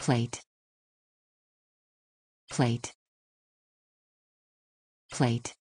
plate plate plate